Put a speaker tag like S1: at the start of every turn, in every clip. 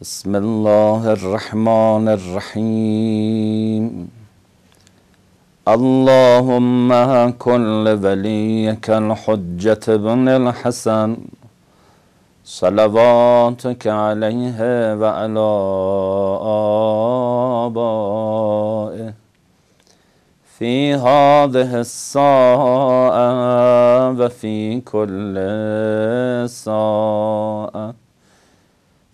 S1: بسم الله الرحمن الرحيم اللهم كن لوليك الحجة بن الحسن صلواتك عليه وعلى آبائه في هذه الساعة وفي كل ساعة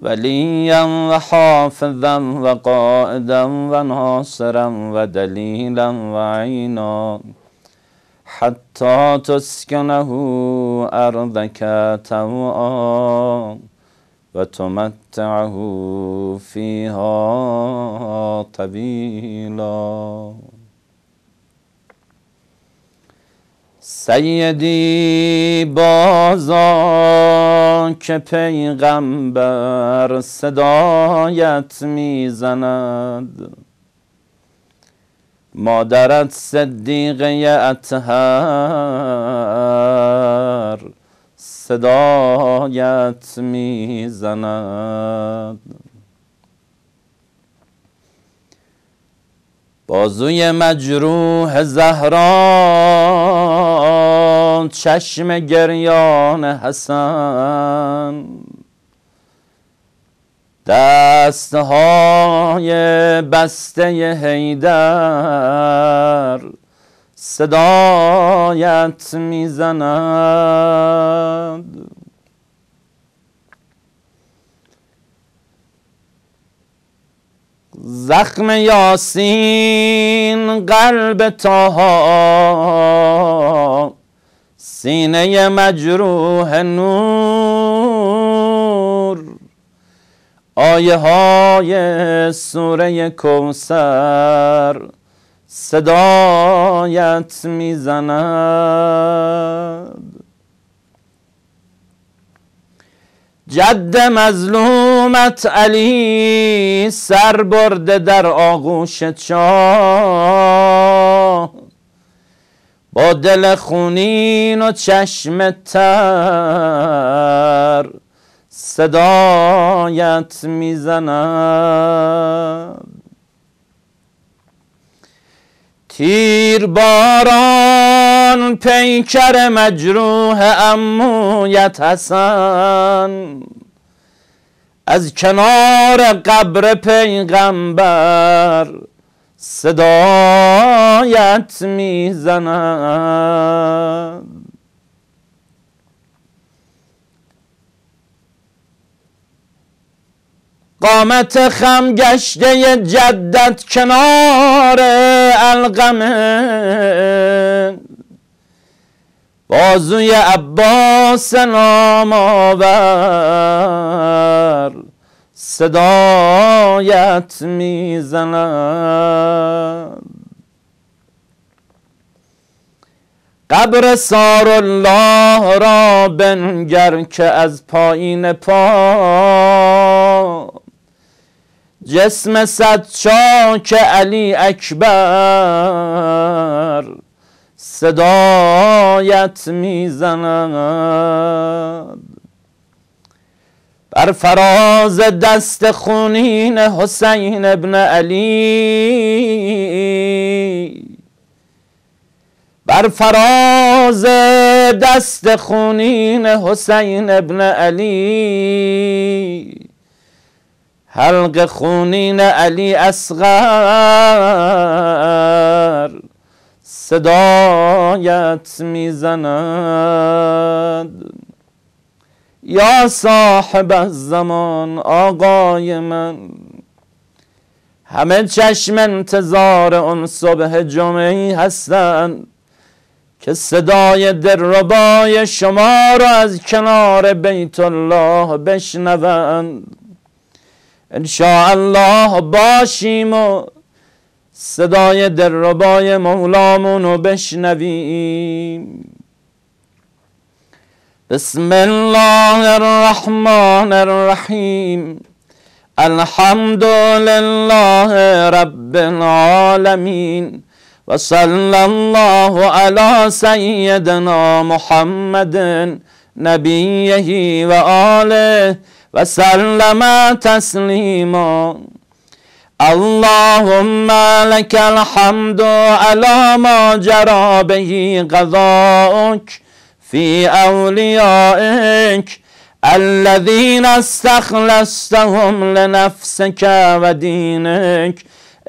S1: وليا وحافظا وقائدا وناصرا ودليلا وعينا حتى تسكنه أرضك توعا وتمتعه فيها طويلا سیدی بازا که پیغمبر صدایت میزند مادرت صدیقه اطهر صدایت میزند بازوی مجروح زهرا چشم گریان حسن دستهای بسته هیدر صدایت میزند زخم یاسین قلب تاها سینه مجروح نور آیه های سوره کوسر صدایت میزند جد مظلومت علی سر برده در آغوش شاه با دل خونین و چشم تر صدایت میزنم تیر باران آن پیکر مجروح امویت حسن از کنار قبر پیغمبر صدایت میزند قامت خم گشته جدت کنار القمه بازوی عباس نام آور صدایت میزند قبر سار الله را بنگر که از پایین پا جسم صد که علی اکبر صدایت میزند بر فراز دست خونین حسین ابن علی بر فراز دست خونین حسین ابن علی حلق خونین علی اصغر صدایت میزند یا صاحب الزمان آقای من همه چشم انتظار اون صبح جمعی هستند که صدای دربای شما را از کنار بیت الله بشنوند ان الله باشیم و صدای دربای مولامون رو بشنویم بسم الله الرحمن الرحیم الحمد لله رب العالمین و صلی الله علی سیدنا محمد نبیه و آله و سلم تسلیما اللهم لك الحمد على ما جرى به قضاءك في أوليائك الذين استخلصتهم لنفسك ودينك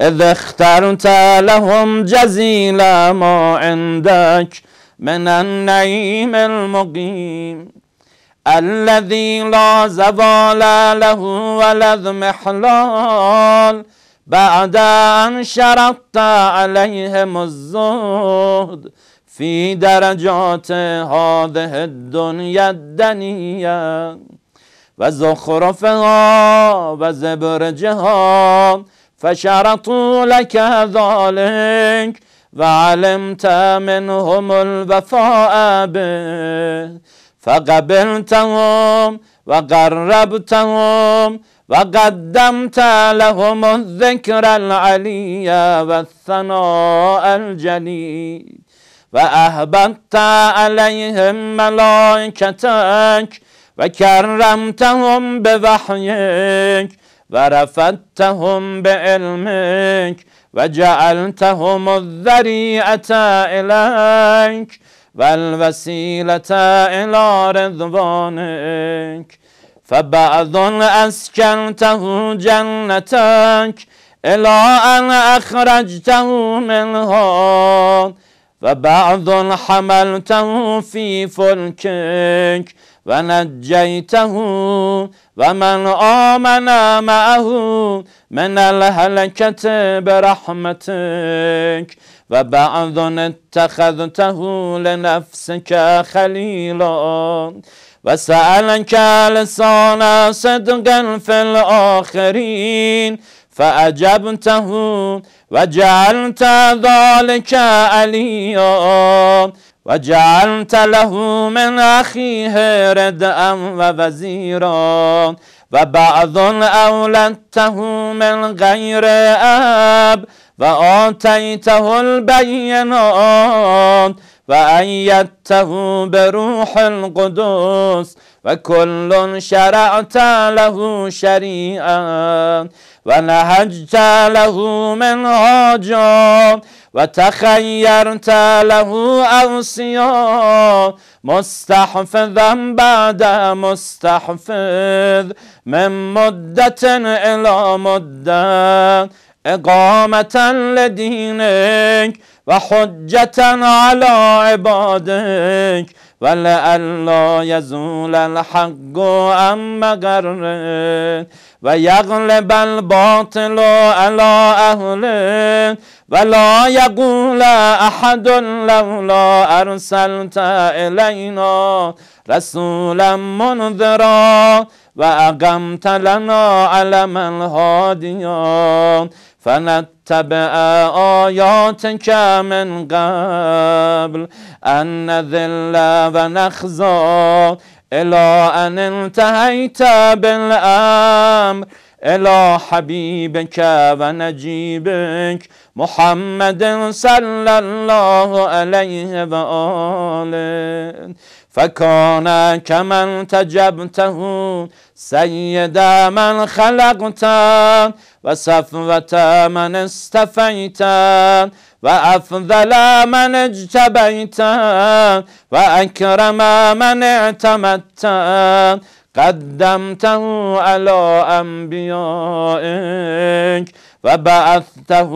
S1: إذ اخترت لهم جزيل ما عندك من النعيم المقيم الذي لا زوال له ولا محلال بعد ان شرطت علیهم الزهد فی درجات هذه الدنیا الدنیا و زخرفها و زبرجها فشرطوا لك ذلك وعلمت منهم الوفاء به فقبلتهم وقربتهم وقدمت لهم الذکر العلی و الثناء الجلی و ملائکتک علیهم بوحیک و کرمتهم به وحیک و رفتهم به علمک و جعلتهم و فبعض أسكنته جنتك إلى أن أخرجته منها وبعض حملته في فلكك ونجيته ومن آمن معه من الهلكة برحمتك وبعض اتخذته لنفسك خليلا و سألك لسان صدقا في الآخرين فأجبته وجعلت ذلك عليا وجعلت له من أخيه ردعا ووزيرا وبعض أولدته من غير أب وآتيته البينات وأيدته بروح القدس وكل شرعت له شريعا ونهجت له هاجا وتخيرت له أوصيا مستحفظا بعد مستحفظ من مدة إلى مدة إقامة لدينك و حجتا علی عبادک ولئلا یزول الحق عن مقره و یغلب الباطل علی اهله ولا یقول احد لولا ارسلت الینا رسولا منذرا و اقمت لنا علم الهادیان فنتبع آياتك من قبل أن نذل ونخزى إلى أن انتهيت بالأمر إلى حبيبك ونجيبك محمد صلى الله عليه وآله فکان من تجبته سید من خلقت و صفوت من استفیت و افضل من اجتبیت و اکرم من اعتمدت قدمته علی انبیائک و بعثته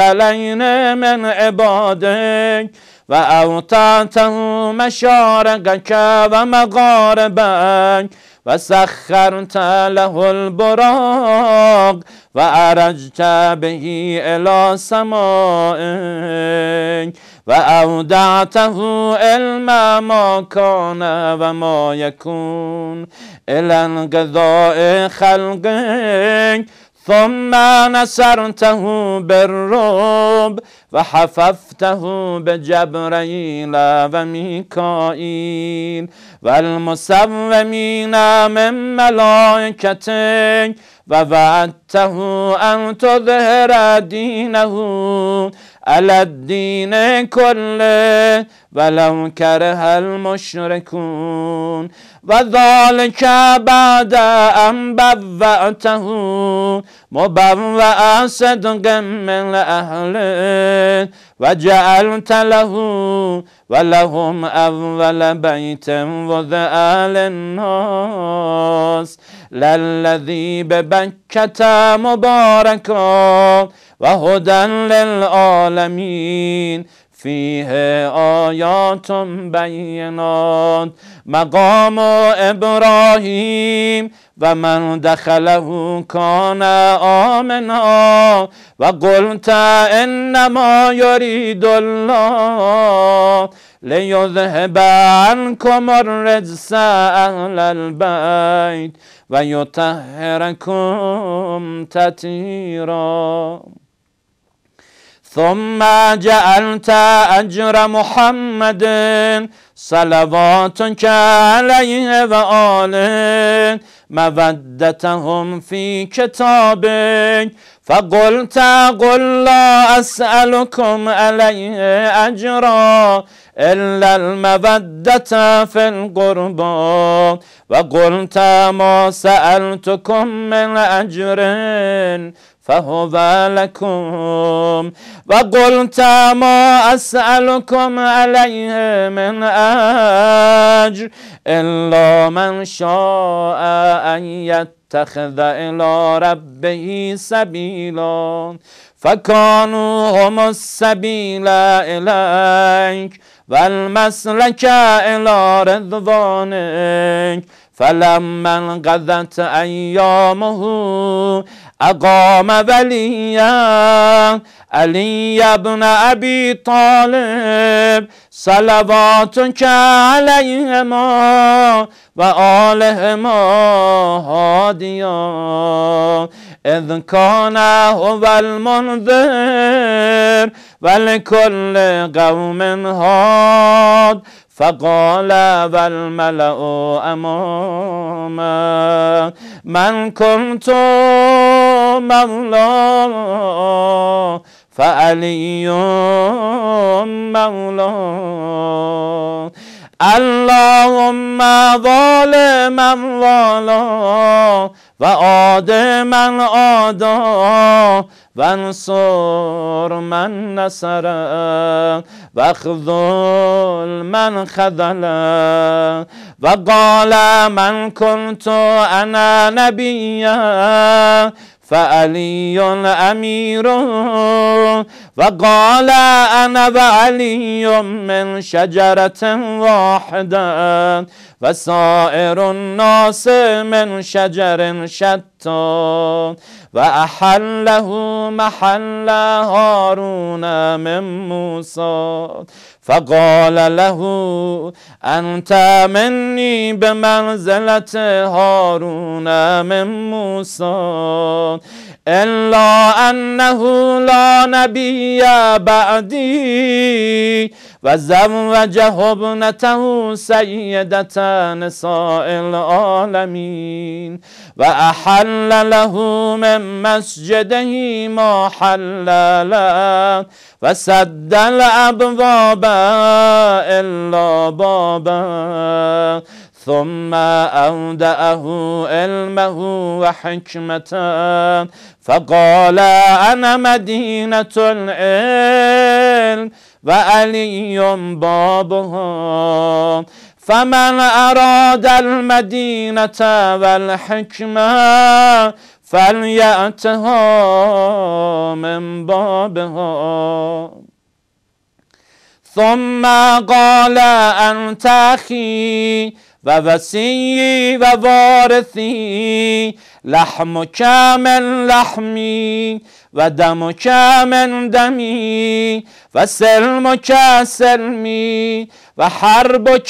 S1: الی من عبادک و اوتاتهم مشارقک و مغاربن و سخرت له البراق و ارجت بهی الی سمائک و اودعته علم ما کان و ما یکون الی انقضاء خلقک ثم نصرته بالرب وحففته بجبريل وميكائيل والمسومين من ملائكتك ووعدته أن تظهر دينه علی الدین كله ولو کره المشرکون و بَعْدَ بعد أن بوأته مبوأ صدق من اهله و له ولهم اول بیت للناس لَّذِي بَنَىٰ كِتَابًا مُّبَارَكًا وَهُدًى لِّلْعَالَمِينَ فِيهِ آيَاتٌ بَيِّنَاتٌ مَقَامُ إِبْرَاهِيمَ وَمَن دَخَلَهُ كَانَ آمِنًا وَقُلْتَ إِنَّمَا يُرِيدُ اللَّهُ لِيُذْهِبَ عَنكُمُ الرِّجْسَ أَهْلَ الْبَيْتِ و یطهرکم ثم جعلت اجر محمد صلواتک علیه و مودتهم فی کتاب فقلت قل لا أسألكم علیه إلا المودة في القرب وقلت ما سألتكم من أجر فهو لكم وقلت ما أسألكم عليه من أجر إلا من شاء أن يتخذ إلى ربه سبيلا فكانوا هم السبيل إليك و المسلک الی رضوانک من قذت ایامه اقام ولیا علی ابن ابی طالب صلواتک ما و ما هادیان اِذْ كان هو المنذر ولكل قوم هاد فقال والملأ مَنْ من كنت مولا فعلی مولا اللهم ظالما ظالا و آدم من آدا وانصر من نصره واخذل من خذله وقال من كنت انا نبيا فعلي أمير وقال أنا وعلي من شجرة واحدة وسائر الناس من شجر شتى و و احله محل هارون من موسى فقال له انت منی به منزلت هارون من موسی أَلَّا أَنَّهُ لَا نَبِيَّ بَعْدِي وَزَمَّ وَجْهُنَا تَنَسَّى يَدَتَن سَائِلَ الْعَالَمِينَ وَأَحَلَّ لَهُمَا مَنْ مَسْجِدَيْهِمَا حَلَّالًا وَسَدَّ الْأَبْوَابَ إِلَّا ضَبًّا ثم أودأه علمه وحكمة فقال أنا مدينة العلم وعلي بابها فمن أراد المدينة والحكمة فليأتها من بابها ثم قال أنت أخي و وسیعی و وارثی لحم من لحمی و دم من دمی و سلم سلمی و حرب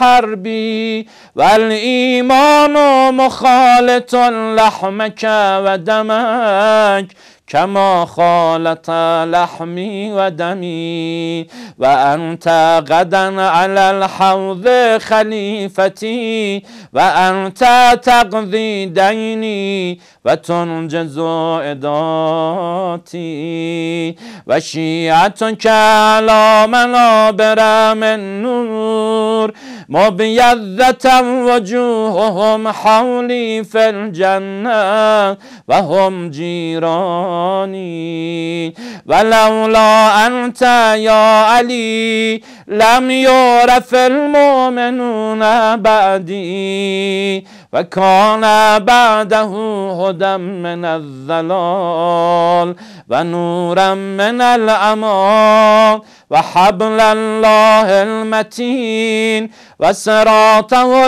S1: حربی و الایمان مخالط لحمک و دمک کما خالت لحمی و دمی و انت غدا علی الحوض خلیفتی و انت تقضی دینی و تنجز اداتی و شیعتون که علا منابر من نور مبيضة وجوههم حولي في الجنة وهم جيراني ولولا انت يا علي لم يعرف المؤمنون بعدي و بَعْدَهُ بعده هدى من الظلال و من الأمان و حبل الله المتين و بِغَرَابَةٍ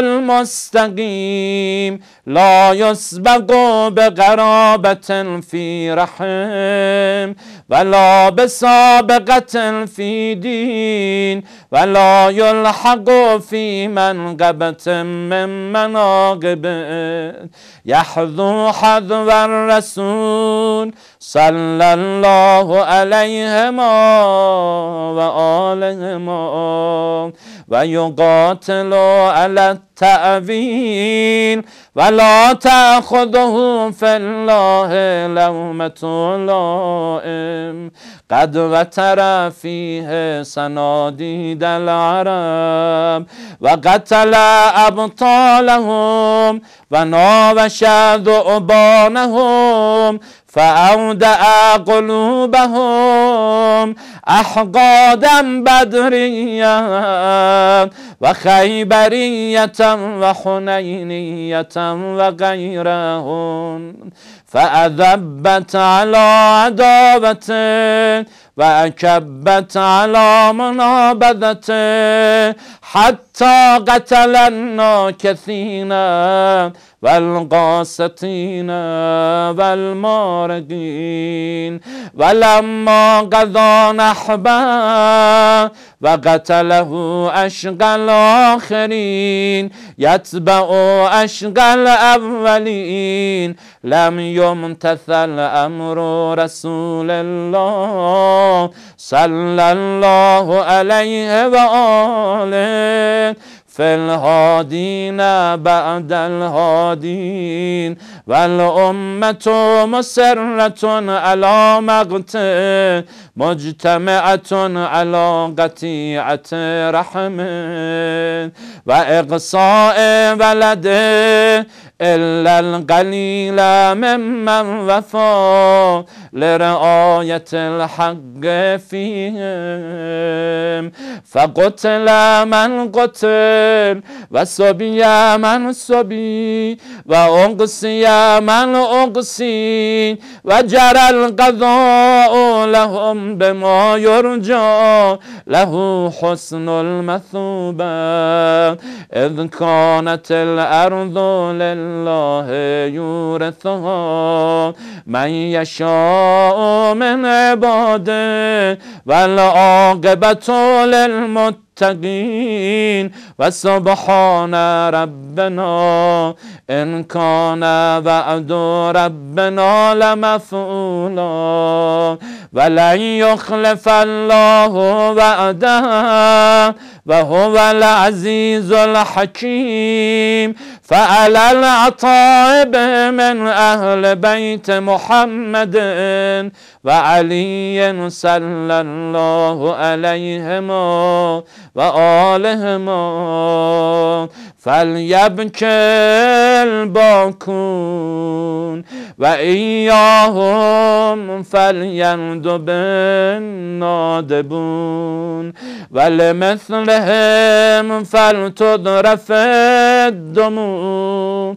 S1: لا بقرابة رحم ولا بسابقة في دين ولا يلحق في منقبة من مناقب يحذو حذو الرسول صلى الله عليهما و يقاتل على التأويل ولا تأخذه في الله لومة لائم قد و ترفیه سنادید العرب و قتل ابطالهم و ناوش ذعبانهم فأودع قلوبهم أحقادا بدريا وخيبرية وحنينية وغيرهم فأذبت على عداوته وأكبت على منابذته حتی قتلنا کثینا والقاستین والمارقين ولما قضا نحبا و قتله الآخرين الاخرین یتبع الأولين لم يمتثل امر رسول الله صلى الله علیه و آله فی بَعْدَ بعد الهادین والامت مسرت على مقت مجتمعت على قطیعت رحم و اقصاء إلا القليل ممن وفا لرعاية الحق فيهم فقتل من قتل و من صبی و من اقسی وجرى القضاء لهم بما الْمَثْوَى له حسن الْأَرْضُ إذ كانت الله یورثها من يشاء من عباده والعاقبة للمتقين وسبحان و ربنا ان كان وعد ربنا لمفعولا ولن يخلف الله وعده وهو العزيز الحكيم فعلى العطائب من أهل بيت محمد و علی صلی الله علیهما و آلهما فلیبک الباکون و ایاهم فلیند نادبون و لمثلهم فلتدرف الدمون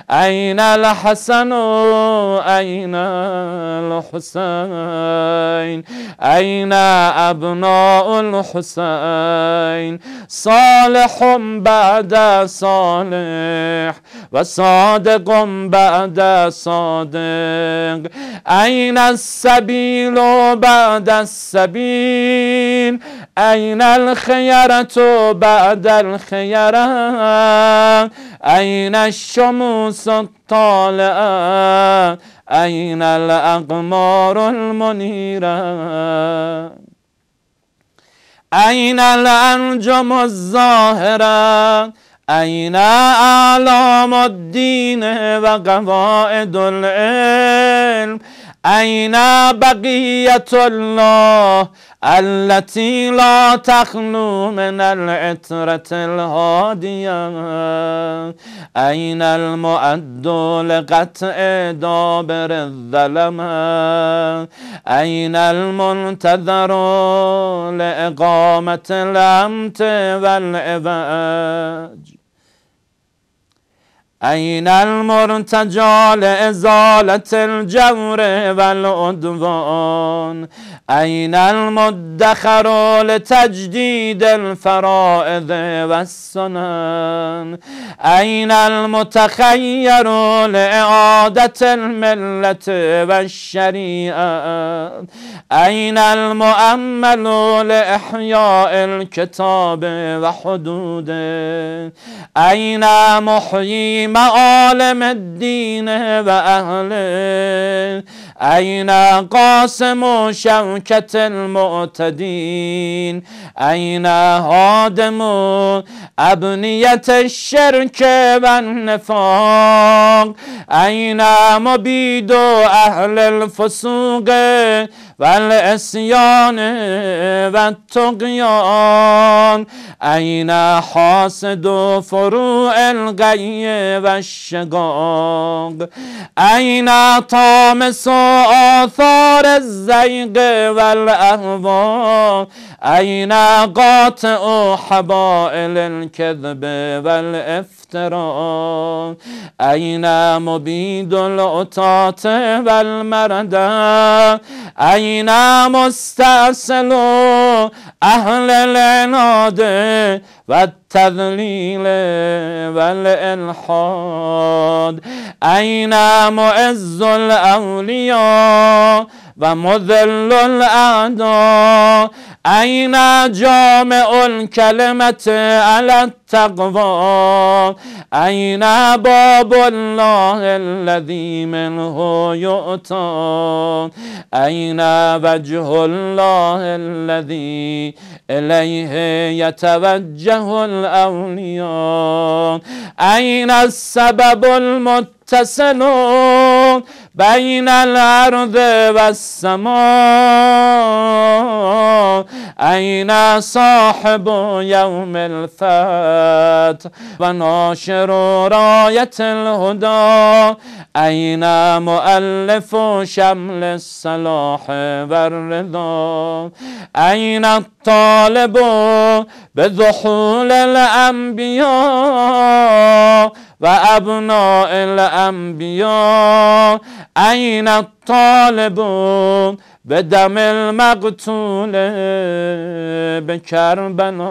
S1: أين الحسن أين الحسين أين أبناء الحسين صالح بعد صالح وصادق بعد صادق أين السبيل بعد السبيل این الخیرت و بعد الخیرت این الشموس الطالعه این الاقمار المنیره این الانجم الظاهره أين أعلام الدين وقواعد العلم أين بقية الله التي لا تخلو من العترة الهادية أين المؤد لقطع دابر الظلمة أين المنتظر لإقامة الأمت والإباج این المرتجا لإزالة الجور و العدوان این المدخر لتجدید الفرائض والسنن السنن این المتخیر لإعادة الملت و الشریعه این المؤمل لإحياء الكتاب و حدوده این معالم الدین و اهل اینا قاسم و شوکت المعتدین اینا هادم و ابنیت شرک و نفاق اینا مبید و اهل الفسوق و الاسیان و تقیان اینا حاسد و فروع الگی و الشقاق اینا طامس و آثار الزیق و الاهوا اینا قاطع حبائل الکذب و و أين مبيد العطاة والمردى أين و أهل العناد والتذليل والإلحاد أين معز و ومذل الأعداء أين جامع الكلمة على التقوى أين باب الله الذي منه يؤتى أين وجه الله الذي إليه يتوجه الأولياء أين السبب المتصل بین الارض و السماء این صاحب یوم الفتح و ناشر رایت الهدا این مؤلف شمل الصلاح و رضا، این الطالب به دخول الانبیا و ابناء الانبیا این الطالب به دم المقتول به کربلا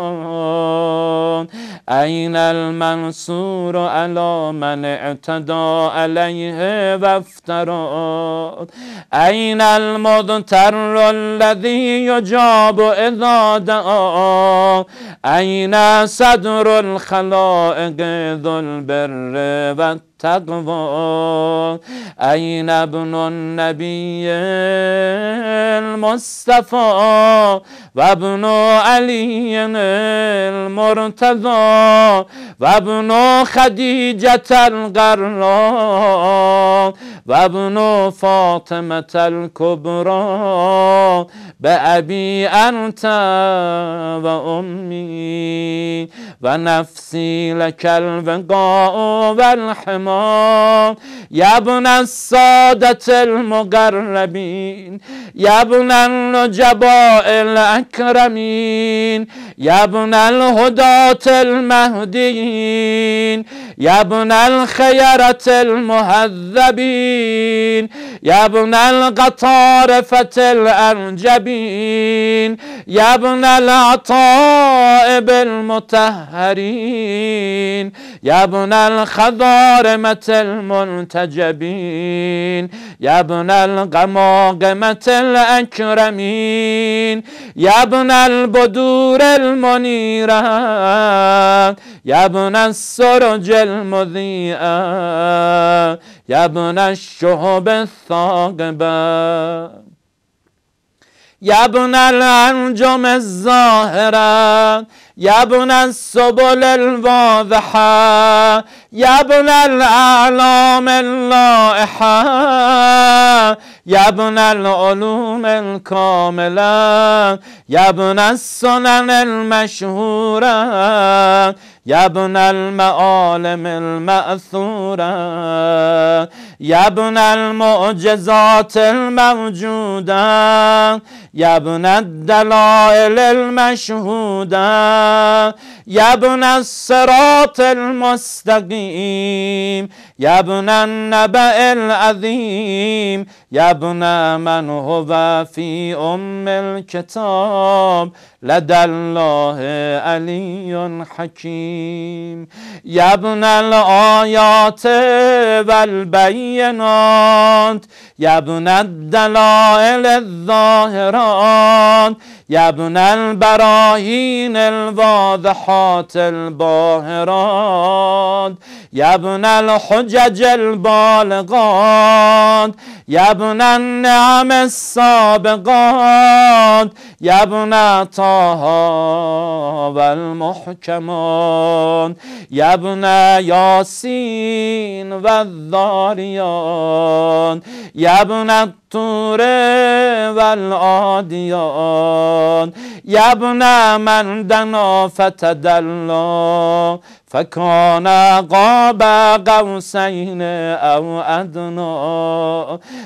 S1: این المنصور علی من اعتدا علیه و افتراد عین الذی یجاب یجاب اذا دعا این صدر الخلائق ذل البر و تقوا این ابن النبی المصطفی و علی المرتضی و ابن خدیجت و ابن فاطمة الكبرى به ابی انت و امی و نفسی لکل وقاء و الحما یبن السادت النجباء یبن الهدات المهدین یبن الخیرت المهذبین یبن القطارفت الانجبین یبن العطائب المتهرین یبن الخضارمت المنتجبین یبن القماقمت الاکرمین یبن البدور المنیرة یا ابن السرج المذیئة یا ابن الشهب الثاقبة يا ابن الأنجم الظاهرة يا ابن السبل الواضحة يا ابن الأعلام اللائحة يا ابن العلوم الكاملة يا ابن السنن المشهورة يا ابن المعالم المأثورة يا ابن المعجزات الموجودة یبن الدلائل المشهوده یبن الصراط المستقیم یا ابن النبع العظیم یا ابن من هو فی ام الکتاب لدی الله علی حکیم یا ابن الآیات والبینات یا ابن الدلائل الظاهرات یا البراهین الواضحات الباهرات الحجج البالغات يا ابن النعم السابقات يا ابن طه والمحكمات يا ابن ياسين والذاريان يا ابن الطور والعاديات يا ابن من دنا فتدلا فكان قاب قوسين أو أدنى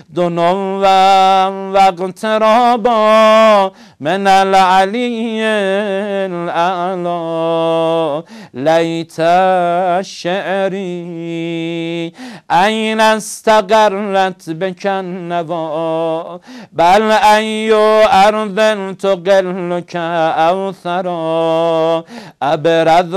S1: دنوا واقترابا من العلي الأعلى ليت شعري أين استقرت بك النوى بل أي أرض تقلك أو ثرى أبرد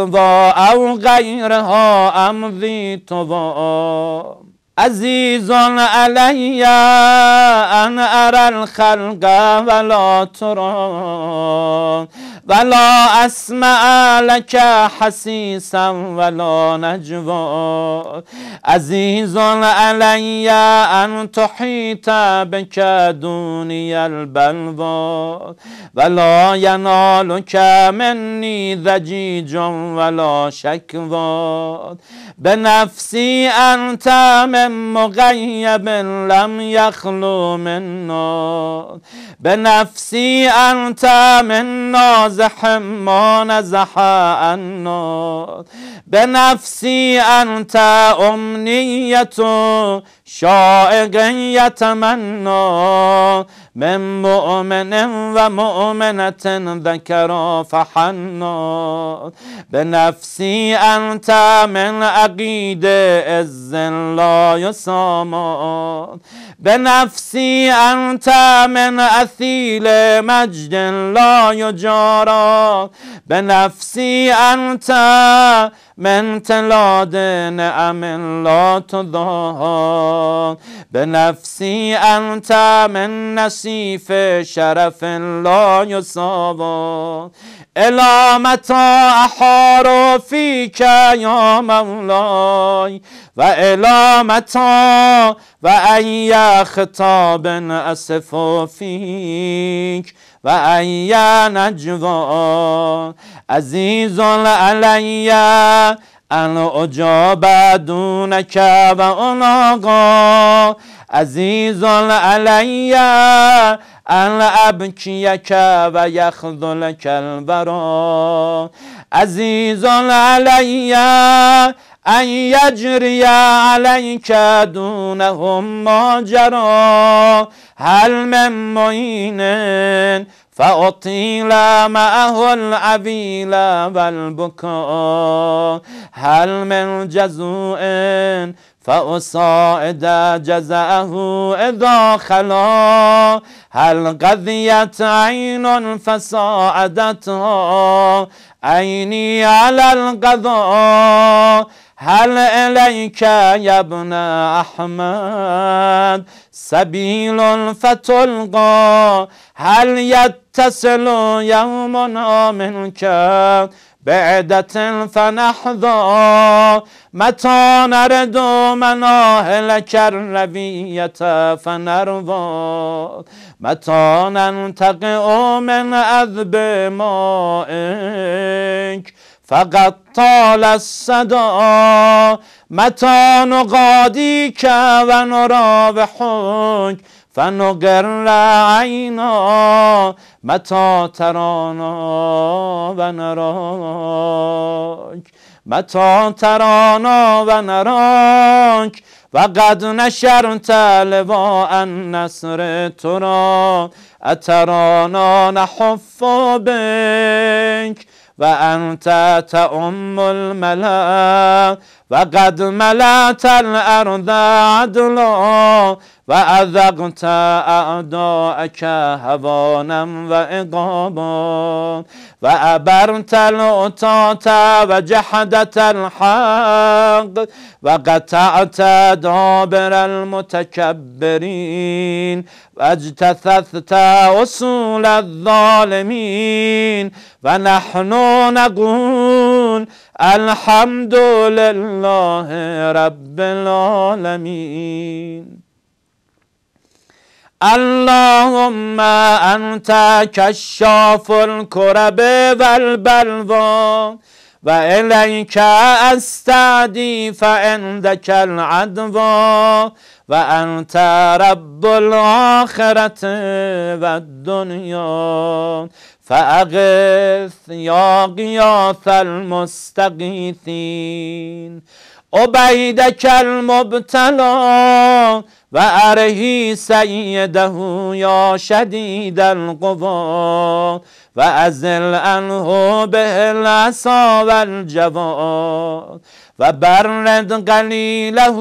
S1: أو غیرها امضی تو عزیز علی ان اری الخلق ولا ترا ولا اسمع لک حسیسا ولا نجوا عزیز علی ان تحیط بک دونی البلوا ولا ینالک منی ذجیج ولا شکوا به نفسی من مغیب لم یخلو منو به نفسی من نازح ما نزح انو به نفسی انت امنیت شائق من مؤمن و مؤمنت ذکرا فحنا به نفسی انت من عقید از لا یساما به نفسی انت من اثیل مجد لا یجارا به نفسی انت من تلاد نعم لا تضاها به نفسی انت من نسی ف شرف لا یساوا الا متا احار که یا مولای و الا متا و ای خطاب اسف فیک و ای نجوا عزیز علی ان اجاب دونک و اناقا عزیز علی ان ابکیک و یخذل الورا عزیز علی ان یجری علیک دونهم ما جرا هل من معین فأطيل معه العبيل والبكاء هل من جزوء فأصائد جزاءه إذا خلا هل قضيت عين فصاعدتها عيني على القضاء هل إليك يا ابن أحمد سبیل فتلقا هل یتسل یوم آمن که بعدة فنحظى متى نرد مناهلك الروية فنروا متى ننتقئ من ما مائك فقط طال الصدا متی به ونری فنو فنقر عینا متى ترانا و ونراك متى ترانا و و قد نشرت ان نصر ترا اترانا نحف بك و انت تأم الملا و قد ملت الارض عدلا و اذقت اعداءك هوانم و اقابا و ابرت وجحدت و جحدت الحق و قطعت دابر المتکبرین و اجتثثت اصول الظالمین و نحن نقول الحمد لله رب العالمین اللهم انت کشاف الکرب والبلوی و الیک استعدی فعندک العدوا و انت رب الآخرت والدنيا فأغث فاغث یا المستقیثین عبیدک المبتلا و ارهی سیده یا شدید القوا و از الانه به العصا و الجواد و برد قلیله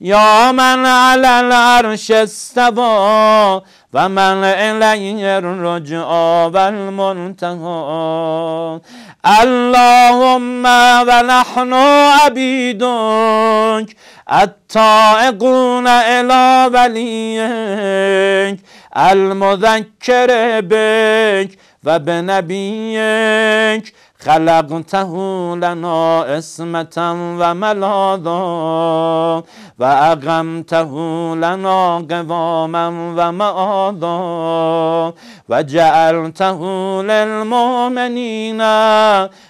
S1: یا من علی العرش استوا و من الیه الرجعا و المنتها اللهم و نحن عبیدک التائقون الی ولیک المذکر بک و به نبیک خلقته لنا اسمتم و و اقمته لنا قواما و معادا و جعلته للمؤمنین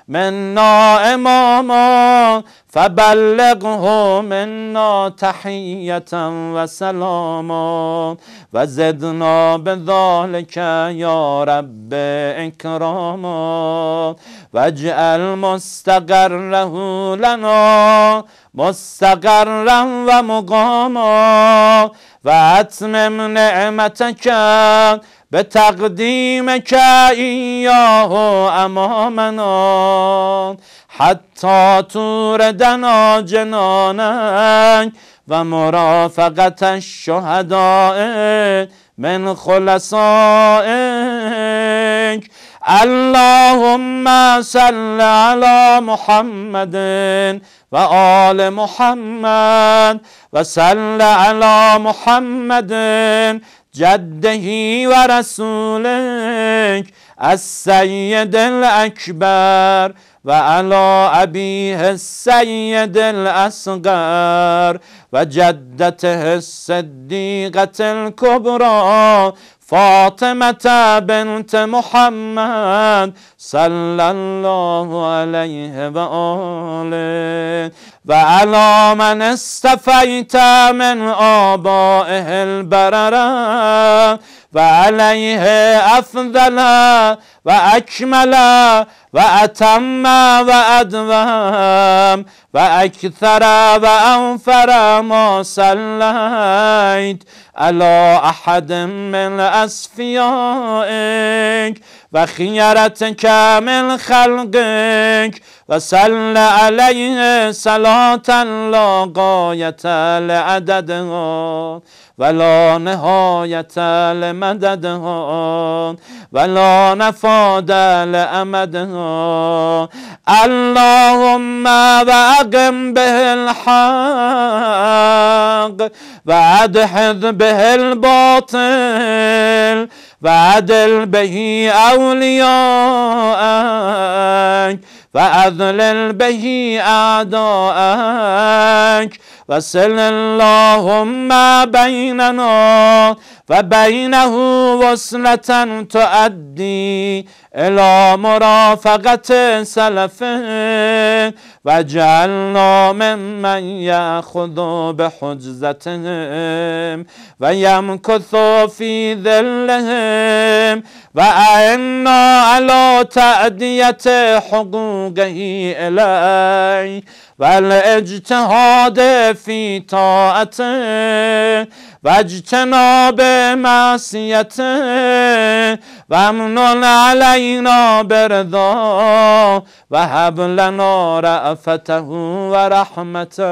S1: منا اماما فبلغه منا تحیتا و سلاما و زدنا به ذالک یا رب اکراما و اجعل مستقره لنا مستقرا و مقاما و اتمم نعمتک به تقدیم که ایاه امامنا حتی تور دنا جنانک و مرافقت الشهداء من خلصائک اللهم صل علی محمد وآل محمد وصل على محمد جده ورسولك السيد الأكبر وعلى أبيه السيد الأصغر و جدته صدیقت الكبرى فاطمة بنت محمد صلى الله عليه وآله وعلى من استفيت من آبائه و وعليه أفضل وأكمل و اکثر و وأنفر ما صليت على أحد من أصفيائك وخيرتك من خلقك وسل عليه صلاة لا غاية لعددها ولا نهایت لمدد ها ولا نفاد ها اللهم و اقم به الحق و به الباطل و عدل به اولیاءک و به اعداءک وصل اللهم بیننا و بینه وصلتا تعدی الى مرافقت سلفه و جعلنا ممن به بحجزتهم و یمکثو فی ذلهم و اعنا علی تعدیت حقوقه الی و الاجتهاد فی طاعته و اجتناب معصیت و امنون علینا بردا و هب لنا و رحمته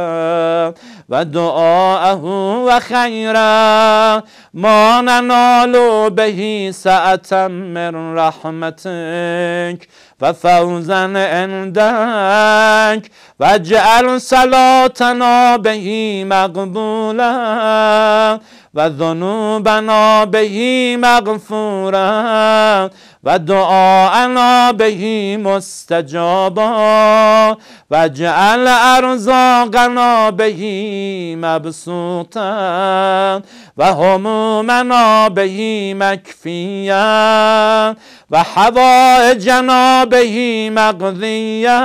S1: و دعاه و خیره ما ننالو بهی سعتم من رحمتک و فوزن اندک و جعل سلاتنا بهی مقبولا و ذنوبنا بهی مغفورا و دعاءنا بهی مستجابا و جعل ارزاقنا بهی مبسوطا و همومنا بهی مکفیا و حوائجنا بهی مقضیا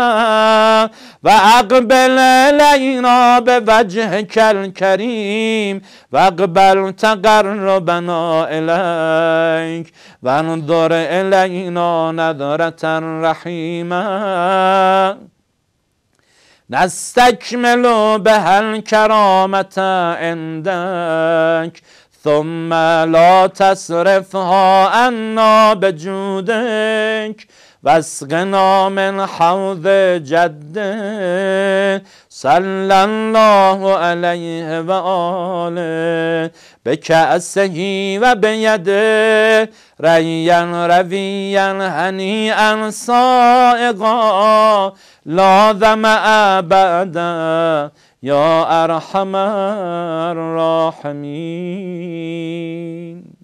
S1: و اقبل لینا به وجه کل کریم و اقبل تقربنا الیک و انظر الینا نظرتا رحیما نستکمل به هل کرامت اندک ثم لا تصرفها عنا بجودک واسقنا من حوض جده صلی الله علیه و آله به کأسهی و به یده رین رویا یا سائقا اقا یا ارحم الراحمین